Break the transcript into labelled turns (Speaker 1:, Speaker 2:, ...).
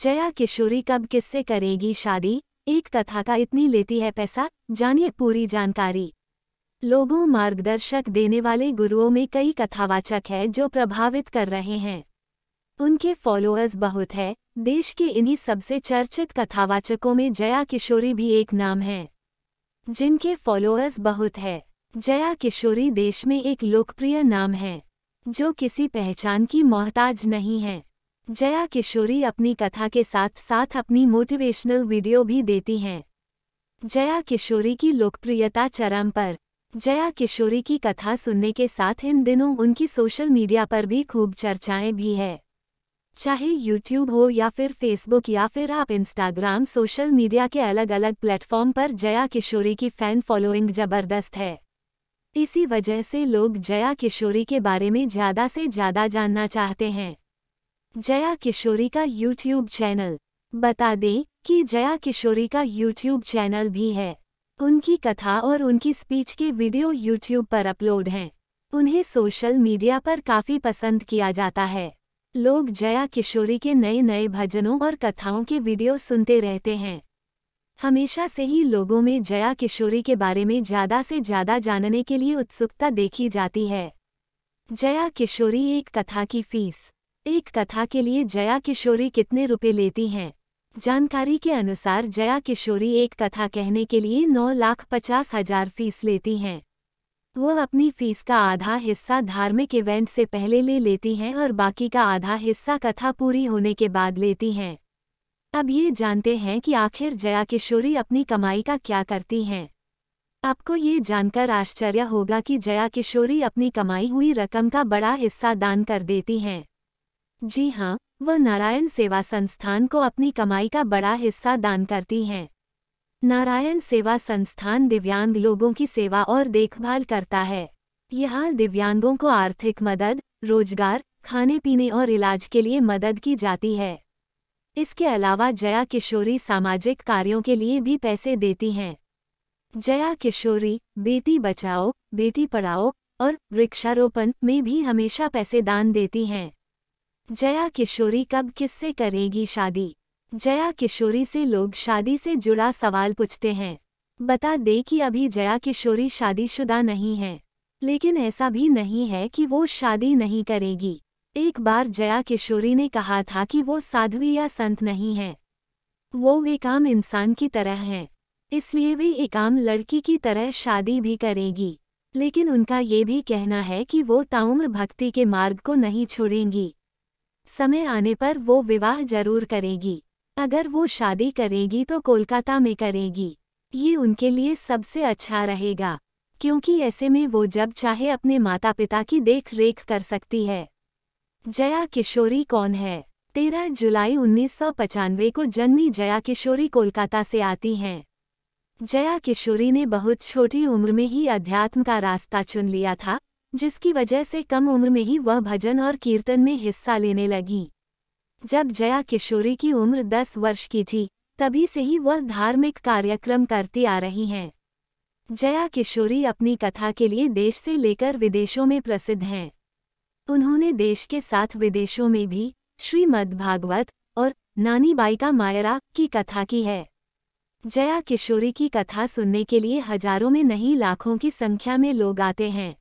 Speaker 1: जया किशोरी कब किससे करेगी शादी एक कथा का इतनी लेती है पैसा जानिए पूरी जानकारी लोगों मार्गदर्शक देने वाले गुरुओं में कई कथावाचक हैं जो प्रभावित कर रहे हैं उनके फॉलोअर्स बहुत है देश के इन्हीं सबसे चर्चित कथावाचकों में जया किशोरी भी एक नाम है जिनके फॉलोअर्स बहुत है जया किशोरी देश में एक लोकप्रिय नाम है जो किसी पहचान की मोहताज नहीं है जया किशोरी अपनी कथा के साथ साथ अपनी मोटिवेशनल वीडियो भी देती हैं जया किशोरी की लोकप्रियता चरम पर जया किशोरी की कथा सुनने के साथ इन दिनों उनकी सोशल मीडिया पर भी खूब चर्चाएं भी है चाहे यूट्यूब हो या फिर फेसबुक या फिर आप इंस्टाग्राम सोशल मीडिया के अलग अलग प्लेटफॉर्म पर जया किशोरी की फ़ैन फॉलोइंग ज़बरदस्त है इसी वजह से लोग जया किशोरी के बारे में ज़्यादा से ज़्यादा जानना चाहते हैं जया किशोरी का यूट्यूब चैनल बता दें कि जया किशोरी का यूट्यूब चैनल भी है उनकी कथा और उनकी स्पीच के वीडियो यूट्यूब पर अपलोड हैं उन्हें सोशल मीडिया पर काफ़ी पसंद किया जाता है लोग जया किशोरी के नए नए भजनों और कथाओं के वीडियो सुनते रहते हैं हमेशा से ही लोगों में जया किशोरी के बारे में ज़्यादा से ज़्यादा जानने के लिए उत्सुकता देखी जाती है जया किशोरी एक कथा की फीस एक कथा के लिए जया किशोरी कितने रुपए लेती हैं जानकारी के अनुसार जया किशोरी एक कथा कहने के लिए नौ लाख पचास हजार फीस लेती हैं वह अपनी फीस का आधा हिस्सा धार्मिक इवेंट से पहले ले लेती हैं और बाकी का आधा हिस्सा कथा पूरी होने के बाद लेती हैं अब ये जानते हैं कि आखिर जया किशोरी अपनी कमाई का क्या करती हैं आपको ये जानकर आश्चर्य होगा कि जया किशोरी अपनी कमाई हुई रकम का बड़ा हिस्सा दान कर देती हैं जी हाँ वह नारायण सेवा संस्थान को अपनी कमाई का बड़ा हिस्सा दान करती हैं नारायण सेवा संस्थान दिव्यांग लोगों की सेवा और देखभाल करता है यहाँ दिव्यांगों को आर्थिक मदद रोजगार खाने पीने और इलाज के लिए मदद की जाती है इसके अलावा जया किशोरी सामाजिक कार्यों के लिए भी पैसे देती हैं जया किशोरी बेटी बचाओ बेटी पढ़ाओ और वृक्षारोपण में भी हमेशा पैसे दान देती हैं जया किशोरी कब किससे करेगी शादी जया किशोरी से लोग शादी से जुड़ा सवाल पूछते हैं बता दे कि अभी जया किशोरी शादीशुदा नहीं है लेकिन ऐसा भी नहीं है कि वो शादी नहीं करेगी एक बार जया किशोरी ने कहा था कि वो साध्वी या संत नहीं है वो एक आम इंसान की तरह हैं इसलिए वे एक आम लड़की की तरह शादी भी करेगी लेकिन उनका ये भी कहना है कि वो ताउम्र भक्ति के मार्ग को नहीं छोड़ेंगी समय आने पर वो विवाह जरूर करेगी अगर वो शादी करेगी तो कोलकाता में करेगी ये उनके लिए सबसे अच्छा रहेगा क्योंकि ऐसे में वो जब चाहे अपने माता पिता की देख रेख कर सकती है जया किशोरी कौन है तेरह जुलाई उन्नीस को जन्मी जया किशोरी कोलकाता से आती हैं जया किशोरी ने बहुत छोटी उम्र में ही अध्यात्म का रास्ता चुन लिया था जिसकी वजह से कम उम्र में ही वह भजन और कीर्तन में हिस्सा लेने लगी जब जया किशोरी की उम्र दस वर्ष की थी तभी से ही वह धार्मिक कार्यक्रम करती आ रही हैं जया किशोरी अपनी कथा के लिए देश से लेकर विदेशों में प्रसिद्ध हैं उन्होंने देश के साथ विदेशों में भी श्रीमद्भागवत और नानी बाई का मायरा की कथा की है जया किशोरी की कथा सुनने के लिए हजारों में नहीं लाखों की संख्या में लोग आते हैं